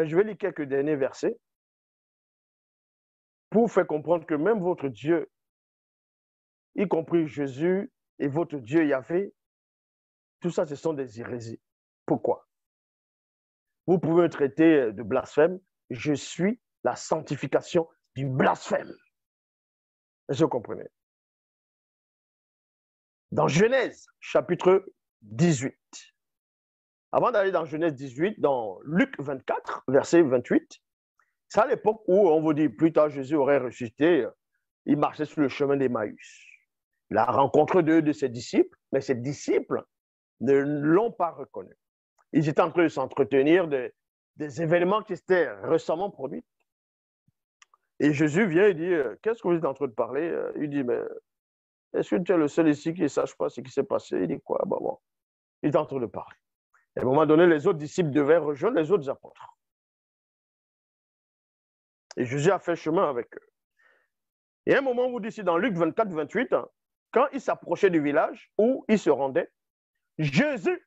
Ben, je vais lire quelques derniers versets pour faire comprendre que même votre Dieu, y compris Jésus et votre Dieu Yahvé, tout ça, ce sont des hérésies. Pourquoi Vous pouvez traiter de blasphème. Je suis la sanctification du blasphème. Est-ce comprenez Dans Genèse, chapitre 18, avant d'aller dans Genèse 18, dans Luc 24, verset 28, c'est à l'époque où on vous dit plus tard Jésus aurait ressuscité, il marchait sur le chemin d'Emmaüs. La rencontre deux de ses disciples, mais ses disciples ne l'ont pas reconnu. Ils étaient en train de s'entretenir des événements qui étaient récemment produits. Et Jésus vient et dit, qu'est-ce que vous êtes en train de parler Il dit, mais est-ce que tu es le seul ici qui ne sache pas ce qui s'est passé Il dit quoi bah, Il est en train de parler à un moment donné, les autres disciples devaient rejoindre les autres apôtres. Et Jésus a fait chemin avec eux. Et à un moment, vous dites dans Luc 24, 28, hein, quand ils s'approchaient du village où ils se rendaient, Jésus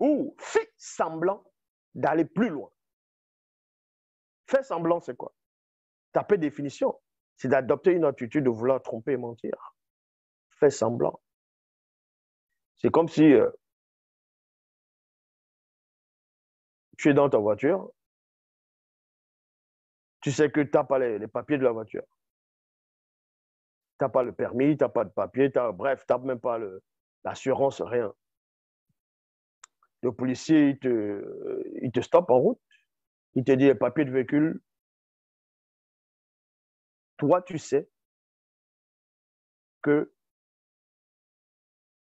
ou fit semblant d'aller plus loin. Fait semblant, c'est quoi Taper définition, c'est d'adopter une attitude de vouloir tromper et mentir. Fait semblant. C'est comme si euh, tu es dans ta voiture, tu sais que tu n'as pas les, papiers de la voiture. Tu n'as pas le permis, tu n'as pas de papier, bref, tu n'as même pas l'assurance, rien. Le policier, il te, stoppe en route, il te dit les papiers de véhicule. Toi, tu sais que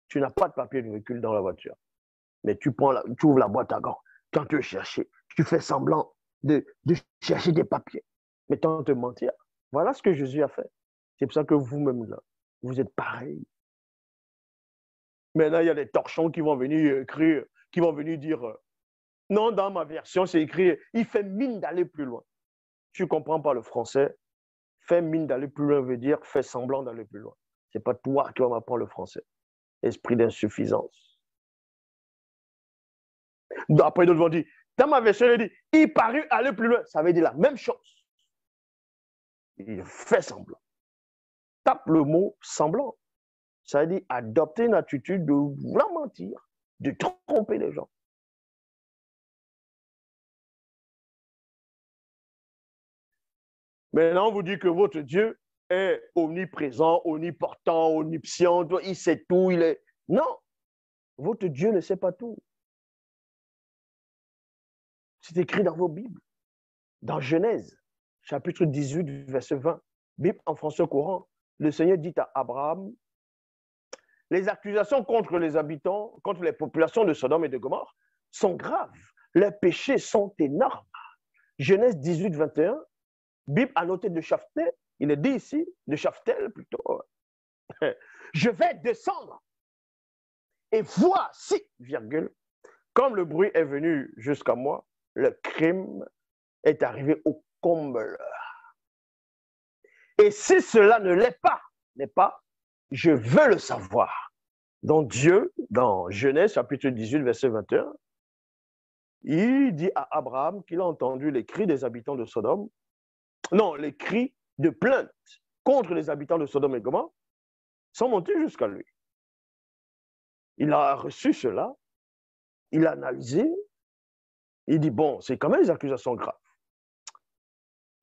tu n'as pas de papier de véhicule dans la voiture. Mais tu, prends tu ouvres la boîte à gants quand tu cherches, chercher, tu fais semblant de, chercher des papiers, mais tant te mentir. Voilà ce que Jésus a fait. C'est pour ça que vous-même là, vous êtes pareil. Maintenant, il y a des torchons qui vont venir euh, écrire, qui vont venir dire euh, Non, dans ma version, c'est écrit il fait mine d'aller plus loin. Tu comprends pas le français Fait mine d'aller plus loin veut dire fait semblant d'aller plus loin. C'est pas toi qui vas m'apprendre le français. Esprit d'insuffisance. Après, d'autres vont dire, dans ma version, il dit, il parut aller plus loin. Ça veut dire la même chose. Il fait semblant. Tape le mot semblant. Ça veut dire adopter une attitude de vouloir mentir, de tromper les gens. Maintenant, on vous dit que votre Dieu est omniprésent, omniportant, omniscient, il sait tout, il est. Non, votre Dieu ne sait pas tout. C'est écrit dans vos Bibles, dans Genèse, chapitre 18, verset 20. Bible en français courant. Le Seigneur dit à Abraham Les accusations contre les habitants, contre les populations de Sodome et de Gomorrhe, sont graves. Leurs péchés sont énormes. Genèse 18, 21. Bible a noté de Shaftel, il est dit ici, de Shaftel plutôt. Hein. Je vais descendre et voici, virgule, comme le bruit est venu jusqu'à moi, le crime est arrivé au comble. Et si cela ne l'est pas, n'est pas, je veux le savoir. Dans Dieu, dans Genèse chapitre 18, verset 21, il dit à Abraham qu'il a entendu les cris des habitants de Sodome, non, les cris de plainte contre les habitants de Sodome et Gomorrhe, sont montés jusqu'à lui. Il a reçu cela, il a analysé, il dit, bon, c'est quand même des accusations graves.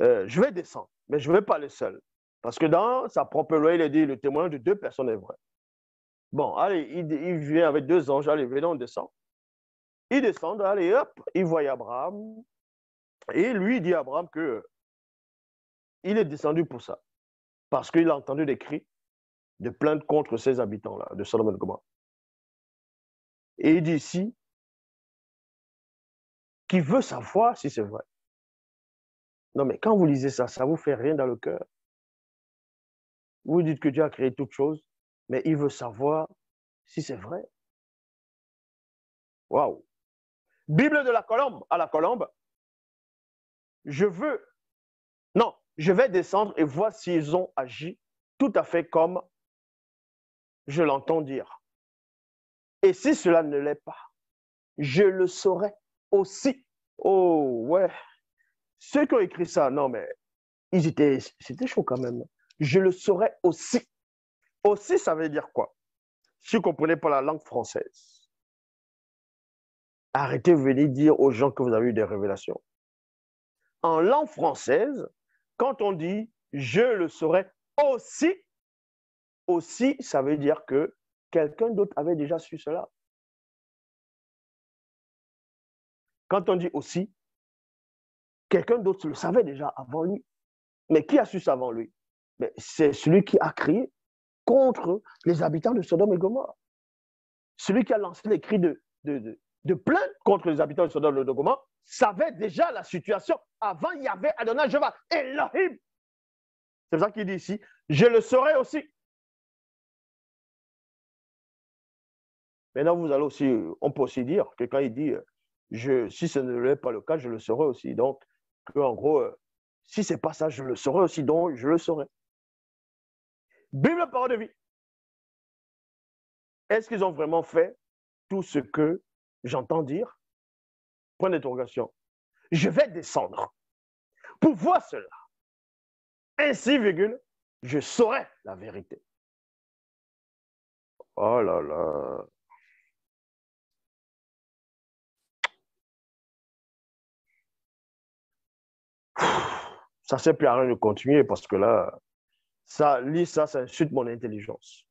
Euh, je vais descendre, mais je ne vais pas aller seul. Parce que dans sa propre loi, il a dit, le témoignage de deux personnes est vrai. Bon, allez, il, vient avec deux anges, allez, venez, on descend. Ils descendent, allez, hop, ils voient Abraham. Et lui, il dit à Abraham que il est descendu pour ça. Parce qu'il a entendu des cris de plainte contre ces habitants-là, de Salomon Gomorrah. Et il dit, si qui veut savoir si c'est vrai. Non, mais quand vous lisez ça, ça ne vous fait rien dans le cœur. Vous dites que Dieu a créé toutes choses, mais il veut savoir si c'est vrai. Waouh! Bible de la colombe à la colombe. Je veux, non, je vais descendre et voir s'ils ont agi tout à fait comme je l'entends dire. Et si cela ne l'est pas, je le saurai aussi. Oh, ouais. Ceux qui ont écrit ça, non, mais ils étaient, c'était chaud quand même. Je le saurais aussi. Aussi, ça veut dire quoi Si vous ne comprenez pas la langue française, arrêtez de venir dire aux gens que vous avez eu des révélations. En langue française, quand on dit je le saurais aussi, aussi, ça veut dire que quelqu'un d'autre avait déjà su cela. Quand on dit aussi, quelqu'un d'autre le savait déjà avant lui. Mais qui a su ça avant lui C'est celui qui a crié contre les habitants de Sodome et Gomorre. Celui qui a lancé les cris de, de, plainte contre les habitants de Sodome et de savait déjà la situation. Avant, il y avait Adonai Jeva, Elohim. C'est ça qu'il dit ici, je le saurai aussi. Maintenant, vous allez aussi, on peut aussi dire que quand il dit, euh, si ce n'est pas le cas, je le saurai aussi. Donc, en gros, euh, si ce n'est pas ça, je le saurai aussi, donc je le saurai. Bible, parole de vie. Est-ce qu'ils ont vraiment fait tout ce que j'entends dire Point d'interrogation. Je vais descendre pour voir cela. Ainsi, virgule, je saurai la vérité. Oh là là. Ça ne plus à rien de continuer parce que là, ça, lit ça, ça insulte mon intelligence.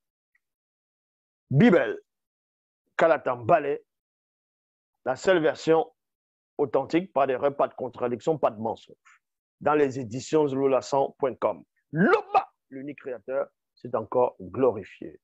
Bible, Ballet, la seule version authentique, pas d'erreur, pas de contradiction, pas de mensonge. Dans les éditions Lolassan.com. L'homme, l'unique créateur, s'est encore glorifié.